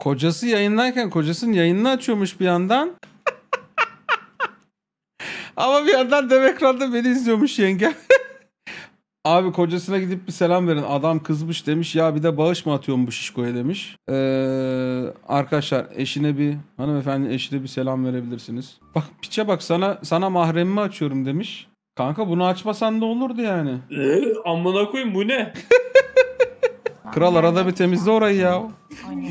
Kocası yayınlarken kocasının yayınını açıyormuş bir yandan. Ama bir yandan dev ekranda beni izliyormuş yenge. Abi kocasına gidip bir selam verin. Adam kızmış demiş ya bir de bağış mı atıyorum bu şişkoya demiş. Ee, arkadaşlar eşine bir hanımefendi eşine bir selam verebilirsiniz. Bak piçe bak sana sana mahremimi açıyorum demiş. Kanka bunu açmasan da olurdu yani. Ee, amına koyayım bu ne? Kral arada bir temizle orayı ya.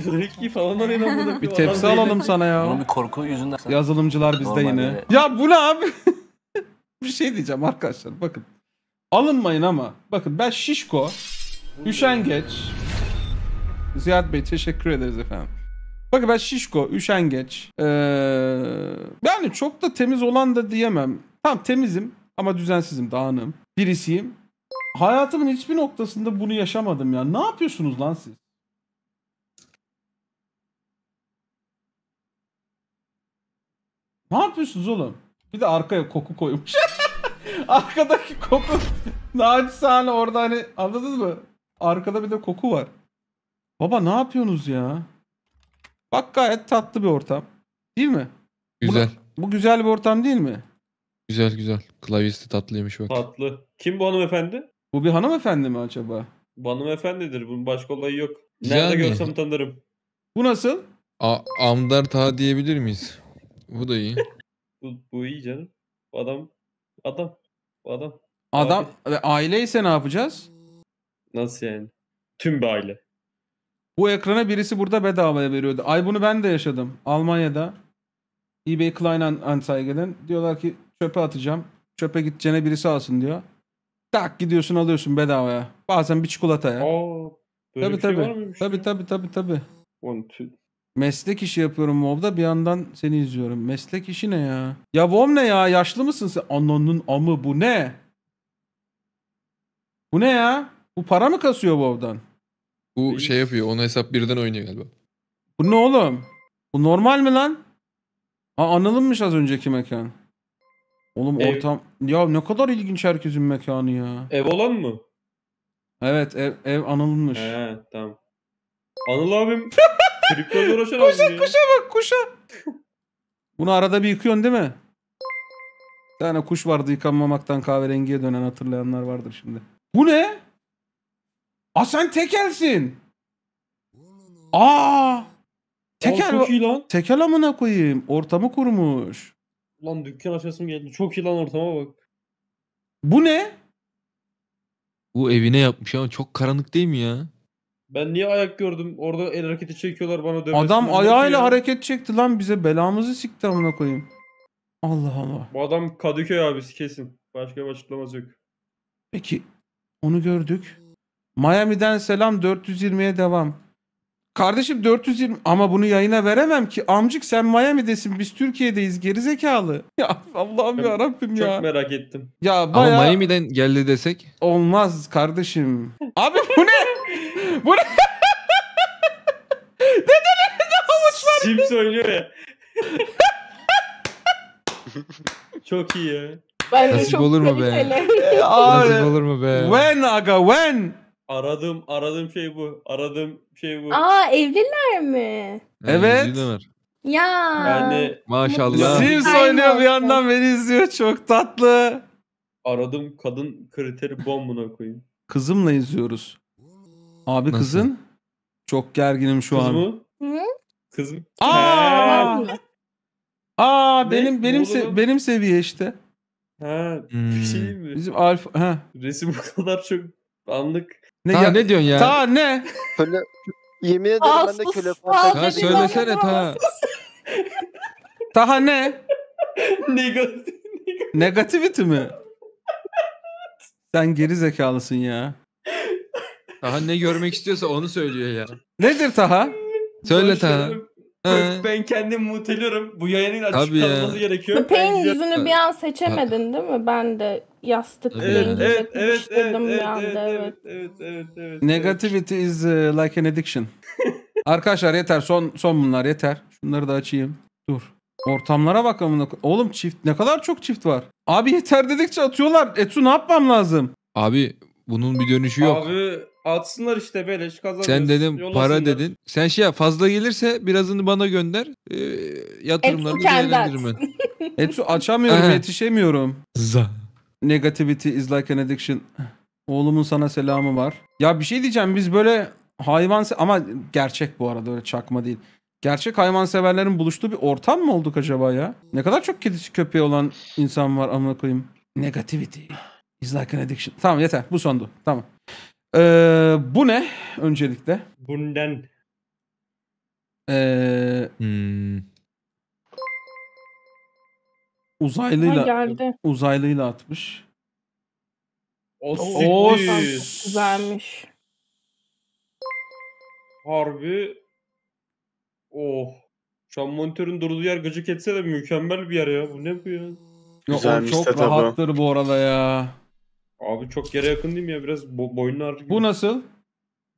Zeki falan arayın amına. Bir tepsi alalım sana ya. Bunun bir korku yüzünden. Yazılımcılar bizde yine. böyle. Ya bu ne abi? bir şey diyeceğim arkadaşlar bakın. Alınmayın ama. Bakın ben şişko. Üşengeç. Ziyaret Bey teşekkür ederiz efendim. Bakın ben şişko, üşengeç. Ee, yani çok da temiz olan da diyemem. Tamam temizim ama düzensizim, dağınığım. Birisiyim. Hayatımın hiçbir noktasında bunu yaşamadım ya. Ne yapıyorsunuz lan siz? Ne yapıyorsunuz oğlum? Bir de arkaya koku koymuş. Arkadaki koku naçizane orada hani anladınız mı? Arkada bir de koku var. Baba ne yapıyorsunuz ya? Bak gayet tatlı bir ortam. Değil mi? Güzel. Bu, bu güzel bir ortam değil mi? Güzel güzel. Klavyesi tatlıymış bak. Tatlı. Kim bu hanımefendi? Bu bir hanımefendi mi acaba? Bu hanımefendidir. Bunun başka olayı yok. Nerede yani. görsem tanırım. Bu nasıl? A Amdar Ta diyebilir miyiz? Bu da iyi. Bu, bu iyi canım. adam adam adam. Adam ve aile ise ne yapacağız? Nasıl yani? Tüm bir aile. Bu ekrana birisi burada bedavaya veriyordu. Ay bunu ben de yaşadım. Almanya'da eBay Kleinanzeigen'den diyorlar ki çöpe atacağım. Çöpe gideceğine birisi alsın diyor. Tak gidiyorsun alıyorsun bedavaya. Bazen bir çikolataya. Aa, böyle tabii, bir şey tabii. var mıymış? Tabii tabii tabii tabii. One, two. Meslek işi yapıyorum WoW'da bir yandan seni izliyorum. Meslek işi ne ya? Ya WoW ne ya? Yaşlı mısın sen? anonun amı bu ne? Bu ne ya? Bu para mı kasıyor WoW'dan? Bu şey yapıyor. onu hesap birden oynuyor galiba. Bu ne oğlum? Bu normal mi lan? Ha anılınmış az önceki mekan. Oğlum Ev- ortam... Ya ne kadar ilginç herkesin mekanı ya. Ev olan mı? Evet ev, ev anılmış. He tamam. Anıl abim Kriptoyla uğraşan Kuşa abi. kuşa bak kuşa. Bunu arada bir yıkıyorsun değil mi? Bir tane kuş vardı yıkanmamaktan kahverengiye dönen hatırlayanlar vardır şimdi. Bu ne? Aa sen tekelsin. Aa. Tekel, Aa, çok iyi lan. tekel amına koyayım. Ortamı kurmuş. Lan dükkan açasım geldi. Çok iyi lan ortama bak. Bu ne? Bu evine yapmış ama çok karanlık değil mi ya? Ben niye ayak gördüm? Orada el hareketi çekiyorlar bana dövmesin. Adam ayağıyla hareket çekti lan bize belamızı sikti amına koyayım. Allah Allah. Bu adam Kadıköy abisi kesin. Başka bir açıklaması yok. Peki onu gördük. Miami'den selam 420'ye devam. Kardeşim 420 ama bunu yayına veremem ki. Amcık sen Miami'desin biz Türkiye'deyiz gerizekalı. Ya Allah'ım ya Rabbim ya. Çok merak ettim. Ya bayağı... Ama Miami'den geldi desek? Olmaz kardeşim. Abi bu ne? Bu ne? Neden elinde havuç var? Sim söylüyor ya. çok iyi ya. Ben Nasip olur mu be? Ee, Abi. Nasip olur mu be? When aga when? Aradım aradım şey bu. Aradım şey bu. Aa evliler mi? Evet. Evliler. Ya. Yani maşallah. Sims oynuyor bir yandan beni izliyor. Çok tatlı. Aradım kadın kriteri bombuna koyayım. Kızımla izliyoruz. Abi Nasıl? kızın çok gerginim şu Kız an. Mı? Hı? Kız mı? Aa! Aa ne? benim benim se- benim seviye işte. Ha, hmm. şey mi? Bizim alfa ha. Resim bu kadar çok anlık. Ne ta, ya ne diyorsun ya? Ta ne? Köle, yemin ederim ben de köle falan. Ha söylesene ta. Taha ne? Negatif. Negativity mi? Sen geri zekalısın ya. Taha ne görmek istiyorsa onu söylüyor ya. Nedir Taha? Söyle Taha. Ben kendim muteliyorum. Bu yayının açıklanması gerekiyor. Peyn yüzünü bir an seçemedin değil mi? Ben de yastık evet, evet, evet, evet, evet, bir anda. Evet, evet, evet, evet, Negativity is uh, like an addiction. Arkadaşlar yeter. Son son bunlar yeter. Şunları da açayım. Dur. Ortamlara bakalım Oğlum çift ne kadar çok çift var. Abi yeter dedikçe atıyorlar. Etsu ne yapmam lazım? Abi bunun bir dönüşü yok. Abi Atsınlar işte beleş kazanırız. Sen dedim para dedin. Sen şey yap fazla gelirse birazını bana gönder. E, yatırımlarını değerlendiririm ben. Etsu açamıyorum Aha. yetişemiyorum. Za. Negativity is like an addiction. Oğlumun sana selamı var. Ya bir şey diyeceğim biz böyle hayvan ama gerçek bu arada öyle çakma değil. Gerçek hayvan severlerin buluştuğu bir ortam mı olduk acaba ya? Ne kadar çok kedisi köpeği olan insan var amına koyayım. Negativity is like an addiction. Tamam yeter bu sondu. Tamam. Ee, bu ne öncelikle? Bundan. Ee, Hmm. uzaylıyla geldi. uzaylıyla atmış. O Oo, Güzelmiş. Harbi. Oh. Şu an monitörün durduğu yer gıcık etse de mükemmel bir yer ya. Bu ne bu ya? Ya, o çok rahattır bu arada ya. Abi çok yere yakın değil mi ya? Biraz bo boynun ağrı gibi. Bu nasıl?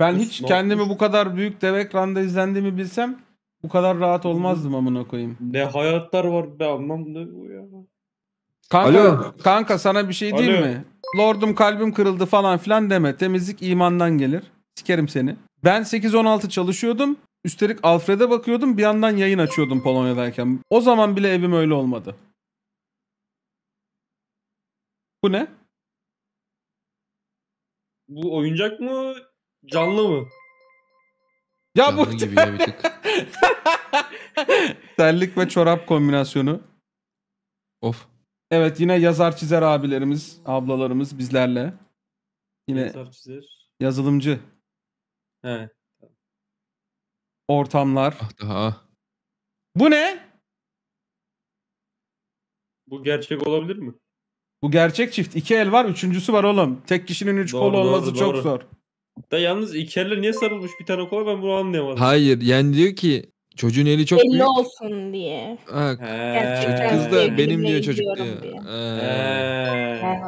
Ben Üst, hiç kendimi olmuş? bu kadar büyük dev ekranda izlendiğimi bilsem bu kadar rahat olmazdım amına koyayım. Ne hayatlar var be anlam ne bu ya. Kanka, Alo. kanka sana bir şey diyeyim mi? Lordum kalbim kırıldı falan filan deme. Temizlik imandan gelir. Sikerim seni. Ben 8-16 çalışıyordum. Üstelik Alfred'e bakıyordum. Bir yandan yayın açıyordum Polonya'dayken. O zaman bile evim öyle olmadı. Bu ne? Bu oyuncak mı? Canlı mı? Ya Canlı bu gibi ya bir tık. Terlik ve çorap kombinasyonu. Of. Evet yine yazar çizer abilerimiz, ablalarımız bizlerle. Yine yazar çizer. Yazılımcı. He. Ortamlar. Ah daha. Bu ne? Bu gerçek olabilir mi? Bu gerçek çift. İki el var, üçüncüsü var oğlum. Tek kişinin üç Doğru, kolu olması doğru, çok zor. Da yalnız iki elle niye sarılmış bir tane kola ben bunu anlayamadım. Hayır yani diyor ki çocuğun eli çok Belli büyük. olsun diye. Ha, Gerçekten kız da sevgilimle benim diyor çocuk diyor. diye. He.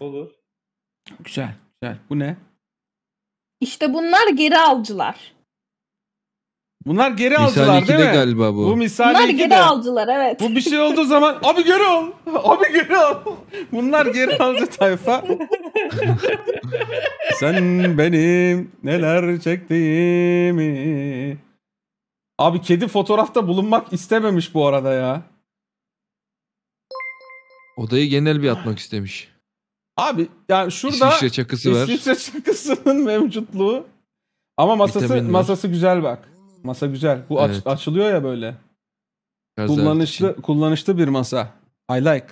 Olur. Güzel, güzel. Bu ne? İşte bunlar geri alcılar. Bunlar geri misal aldılar değil mi? galiba bu. Bu misal Bunlar geri aldılar evet. Bu bir şey olduğu zaman abi geri al. Abi geri al. Bunlar geri aldı tayfa. Sen benim neler çektiğimi. Abi kedi fotoğrafta bulunmak istememiş bu arada ya. Odayı genel bir atmak istemiş. Abi yani şurada İsviçre çakısı var. İsviçre çakısının mevcutluğu. Ama masası masası güzel bak. Masa güzel. Bu aç, Evet. açılıyor ya böyle. Gazel Kullanışlı için. kullanışlı bir masa. I like.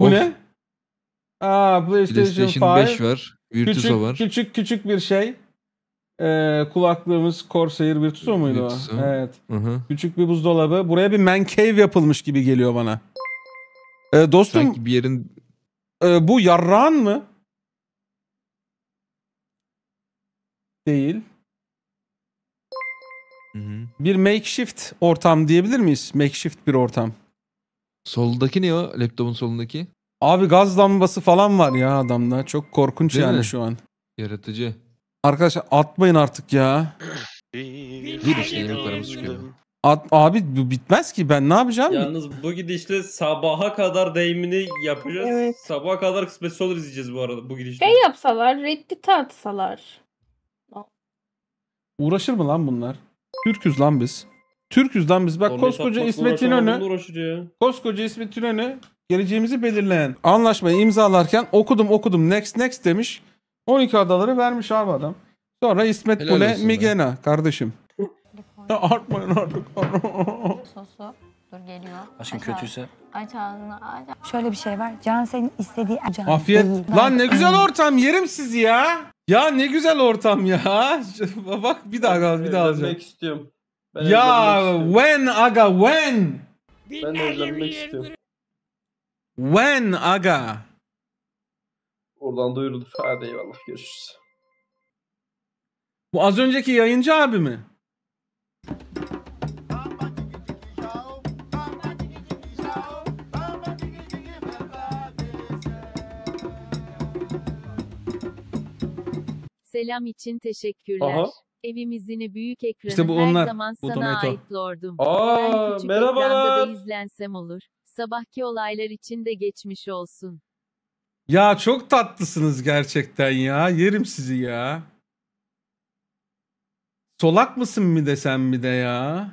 Bu Of, ne? Aa PlayStation, PlayStation 5 5 var. Virtusa küçük, var. Küçük küçük bir şey. Ee, kulaklığımız Corsair Virtuso muydu o? Evet. Hı hı. Küçük bir buzdolabı. Buraya bir man cave yapılmış gibi geliyor bana. Ee, dostum Sanki bir yerin e, bu yarrağın mı? Değil. Hı-hı. Bir makeshift ortam diyebilir miyiz? Makeshift bir ortam. Soldaki ne o? Laptopun solundaki. Abi gaz lambası falan var ya adamda. Çok korkunç Değil yani mi? şu an. Yaratıcı. Arkadaşlar atmayın artık ya. Dur işte yemeklerimiz çıkıyor. At, abi bu bitmez ki ben ne yapacağım? Yalnız bu gidişle sabaha kadar deyimini yapacağız. Evet. Sabaha kadar kısmet olur izleyeceğiz bu arada bu gidişle. Şey yapsalar, reddite atsalar. Uğraşır mı lan bunlar? Türküz lan biz. Türküz lan biz. Bak Orayı koskoca İsmet İnönü. Koskoca İsmet İnönü geleceğimizi belirleyen anlaşmayı imzalarken okudum okudum next next demiş. 12 adaları vermiş abi adam. Sonra İsmet Helal Bule Migena be. kardeşim. ya artmayın artık. Sosu. Dur geliyor. Aşkım aç kötüyse. Aç ağzını aç. Şöyle bir şey var. Can senin istediği can Afiyet. Lan ne güzel ortam. Yerim sizi ya. Ya ne güzel ortam ya. Bak bir daha gal, bir daha alacağım. Evlenmek istiyorum. Ben ya istiyorum. when aga when? Ben evlenmek istiyorum. When aga? Oradan duyuruldu. Hadi eyvallah görüşürüz. Bu az önceki yayıncı abi mi? Selam için teşekkürler. Aha. Evimizini büyük ekranı işte bu her zaman sana Donato. ait lordum. Aa, ben küçük merhabalar. ekranda da izlensem olur. Sabahki olaylar için de geçmiş olsun. Ya çok tatlısınız gerçekten ya. Yerim sizi ya. Solak mısın mi desem mi de ya.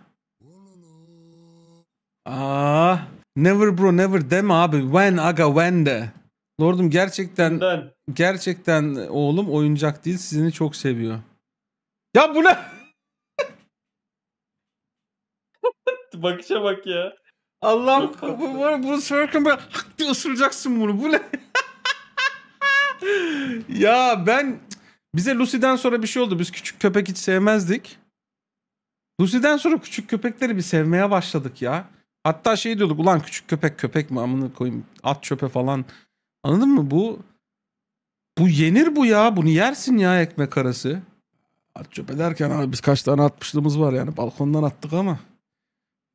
Aa, never bro never deme abi. When aga when de. Lordum gerçekten Ben. gerçekten oğlum oyuncak değil sizini çok seviyor. Ya bu ne? Bakışa bak ya. Allah'ım Çok bu, bu, bu, bu Sorkin böyle hak diye ısıracaksın bunu. Bu ne? ya ben bize Lucy'den sonra bir şey oldu. Biz küçük köpek hiç sevmezdik. Lucy'den sonra küçük köpekleri bir sevmeye başladık ya. Hatta şey diyorduk ulan küçük köpek köpek mi amını koyayım at çöpe falan Anladın mı? Bu bu yenir bu ya. Bunu yersin ya ekmek arası. At çöp ederken abi biz kaç tane atmışlığımız var yani. Balkondan attık ama.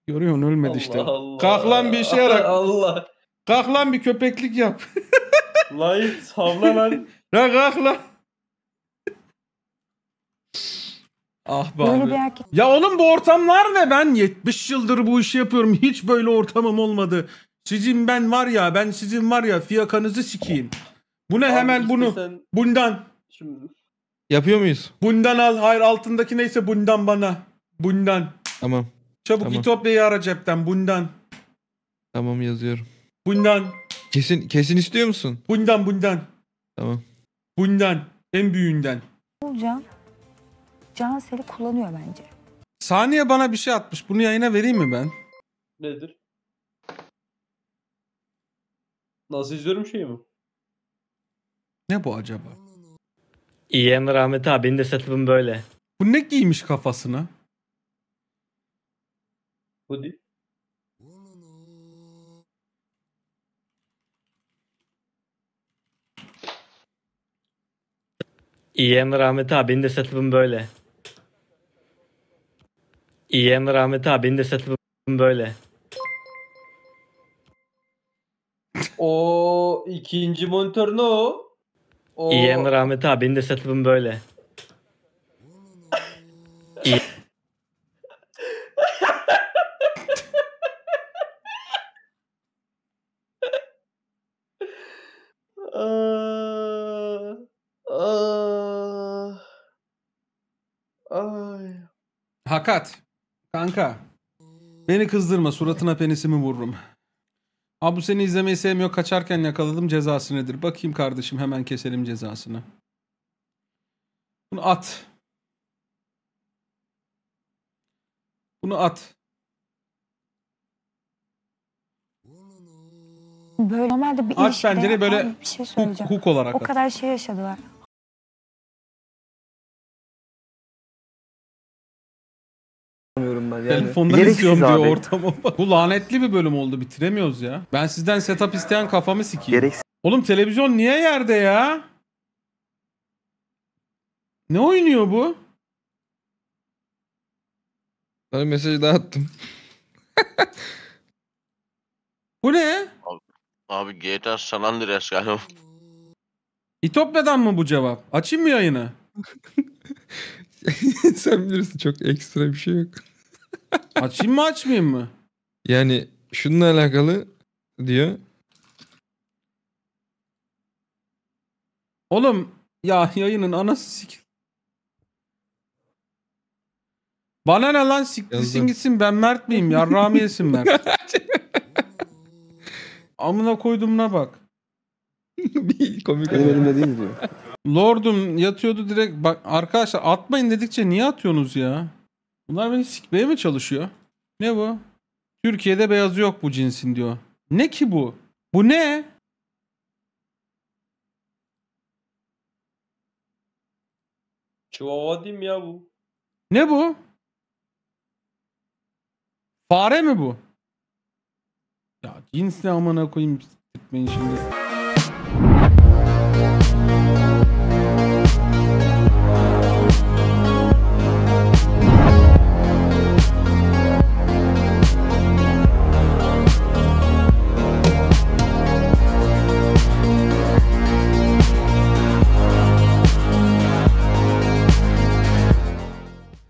Görüyorsun ölmedi Allah işte. Allah. Kalk lan bir şey yarar. Allah. Kalk lan bir köpeklik yap. Light havla lan. Ya kalk lan. Ah be abi. Ya oğlum bu ortamlar ne? Ben 70 yıldır bu işi yapıyorum. Hiç böyle ortamım olmadı. Sizin ben var ya ben sizin var ya fiyakanızı sikeyim. Bu ne? hemen işte bunu sen... bundan. Şimdi. Yapıyor muyuz? Bundan al. Hayır altındaki neyse bundan bana. Bundan. Tamam. Çabuk tamam. İtopya'yı ara cepten bundan. Tamam yazıyorum. Bundan. Kesin kesin istiyor musun? Bundan bundan. Tamam. Bundan. En büyüğünden. Can. Cansel'i kullanıyor bence. Saniye bana bir şey atmış. Bunu yayına vereyim mi ben? Nedir? Nasıl izliyorum şeyi mi? Ne bu acaba? İyem rahmet abi benim de setup'ım böyle. Bu ne giymiş kafasına? Bu değil. İyem rahmet abi benim de setup'ım böyle. İyem rahmet abi benim de setup'ım böyle. O ikinci monitör ne o? o... İyem rahmet abi benim de setup'ım böyle. Hakat. Kanka. Beni kızdırma suratına penisimi vururum. Abi bu seni izlemeyi sevmiyor. Kaçarken yakaladım cezası nedir? Bakayım kardeşim hemen keselim cezasını. Bunu at. Bunu at. Böyle normalde bir Aç ilişkide pencereyi böyle yani bir şey huk, söyleyeceğim. olarak O at. kadar şey yaşadılar. anlamıyorum ben. Yani. Telefondan izliyorum diyor ortamı Bu lanetli bir bölüm oldu bitiremiyoruz ya. Ben sizden setup isteyen kafamı sikeyim. Gereksiz. Oğlum televizyon niye yerde ya? Ne oynuyor bu? Sana mesajı daha attım. bu ne? Abi GTA San Andreas galiba. İtopya'dan mı bu cevap? Açayım mı yayını? Sen bilirsin çok ekstra bir şey yok. Açayım mı açmayayım mı? Yani şununla alakalı diyor. Oğlum ya yayının anası sik. Bana ne lan siklisin gitsin ben Mert miyim? ramiyesin mert. Amına koyduğumuna bak. bir komik. Benim elimde değil diyor. Lordum yatıyordu direkt. Bak arkadaşlar atmayın dedikçe niye atıyorsunuz ya? Bunlar beni sikmeye mi çalışıyor? Ne bu? Türkiye'de beyazı yok bu cinsin diyor. Ne ki bu? Bu ne? Çivava değil mi ya bu? Ne bu? Fare mi bu? Ya cins ne amına koyayım. Gitmeyin şimdi.